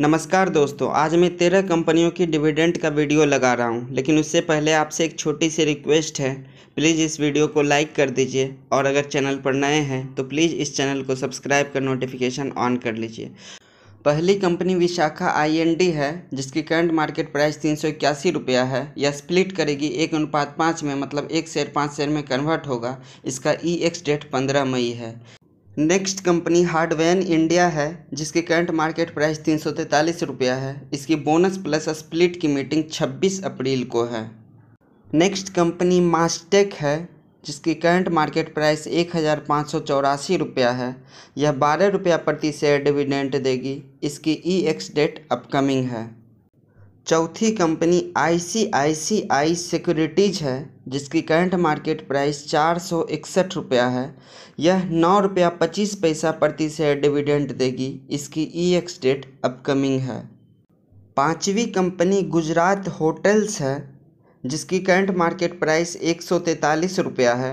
नमस्कार दोस्तों आज मैं तेरह कंपनियों की डिविडेंड का वीडियो लगा रहा हूं, लेकिन उससे पहले आपसे एक छोटी सी रिक्वेस्ट है प्लीज़ इस वीडियो को लाइक कर दीजिए और अगर चैनल पर नए हैं तो प्लीज़ इस चैनल को सब्सक्राइब कर नोटिफिकेशन ऑन कर लीजिए पहली कंपनी विशाखा आईएनडी है जिसकी करंट मार्केट प्राइस तीन सौ इक्यासी रुपया है यह स्प्लिट करेगी एक अनुपात पाँच में मतलब एक शेयर पाँच शेयर में कन्वर्ट होगा इसका ई e एक्स डेट पंद्रह मई है नेक्स्ट कंपनी हार्डवेन इंडिया है जिसके करंट मार्केट प्राइस तीन सौ तैंतालीस रुपया है इसकी बोनस प्लस स्प्लिट की मीटिंग 26 अप्रैल को है नेक्स्ट कंपनी मास्टेक है जिसकी करंट मार्केट प्राइस एक हज़ार पाँच सौ चौरासी रुपया है यह बारह रुपया प्रति शेयर डिविडेंट देगी इसकी ई एक्स डेट अपकमिंग है चौथी कंपनी आई आई सी सी आई सिक्योरिटीज़ है जिसकी करंट मार्केट प्राइस चार सौ इकसठ रुपया है यह नौ रुपया पच्चीस पैसा प्रति शेयर डिविडेंड देगी इसकी ई एक्स डेट अपकमिंग है पांचवी कंपनी गुजरात होटल्स है जिसकी करंट मार्केट प्राइस एक सौ तैंतालीस रुपया है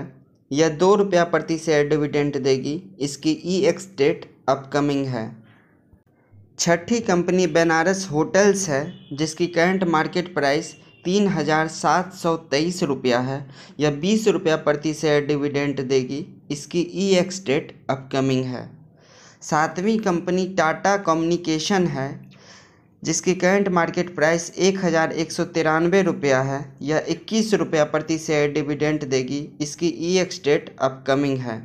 यह दो रुपया प्रति शेयर डिविडेंड देगी इसकी ई एक्स डेट अपकमिंग है छठी कंपनी बनारस होटल्स है जिसकी करंट मार्केट प्राइस तीन हज़ार सात सौ तेईस रुपया है यह बीस रुपया प्रति शेयर डिविडेंट देगी इसकी ई एक्स डेट अपकमिंग है सातवीं कंपनी टाटा कम्युनिकेशन है जिसकी करंट मार्केट प्राइस एक हज़ार एक सौ तिरानवे रुपया है यह इक्कीस रुपया प्रति शेयर डिविडेंट देगी इसकी ई एक्स डेट अपकमिंग है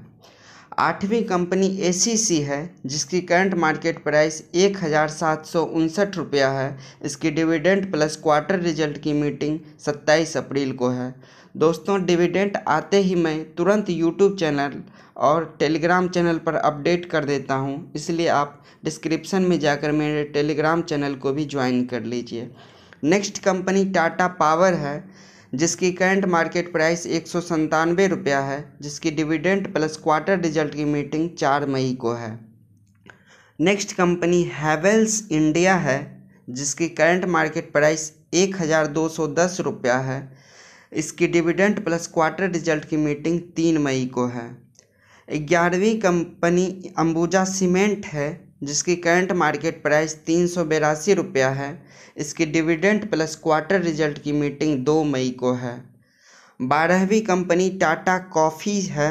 आठवीं कंपनी ए है जिसकी करंट मार्केट प्राइस एक हज़ार सात सौ उनसठ रुपया है इसकी डिविडेंड प्लस क्वार्टर रिजल्ट की मीटिंग सत्ताईस अप्रैल को है दोस्तों डिविडेंड आते ही मैं तुरंत यूट्यूब चैनल और टेलीग्राम चैनल पर अपडेट कर देता हूं इसलिए आप डिस्क्रिप्शन में जाकर मेरे टेलीग्राम चैनल को भी ज्वाइन कर लीजिए नेक्स्ट कंपनी टाटा पावर है जिसकी करंट मार्केट प्राइस एक सौ संतानवे रुपया है जिसकी डिविडेंट प्लस क्वार्टर रिजल्ट की मीटिंग चार मई को है नेक्स्ट कंपनी हैवेल्स इंडिया है जिसकी करंट मार्केट प्राइस एक हज़ार दो सौ दस रुपया है इसकी डिविडेंट प्लस क्वार्टर रिजल्ट की मीटिंग तीन मई को है ग्यारहवीं कंपनी अंबुजा सीमेंट है जिसकी करंट मार्केट प्राइस तीन सौ बेरासी रुपया है इसकी डिविडेंट प्लस क्वार्टर रिजल्ट की मीटिंग दो मई को है बारहवीं कंपनी टाटा कॉफ़ी है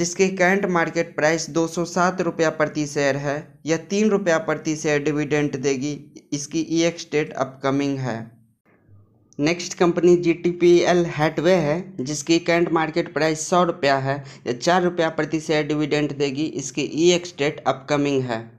जिसकी करंट मार्केट प्राइस दो सौ सात रुपया प्रति शेयर है यह तीन रुपया प्रति शेयर डिविडेंट देगी इसकी ई एक्स डेट अपकमिंग है next company G T P L Hathway है जिसकी करंट मार्केट प्राइस सौ रुपया है यह चार रुपया प्रति शेयर डिविडेंट देगी इसकी ई एक्स डेट अपकमिंग है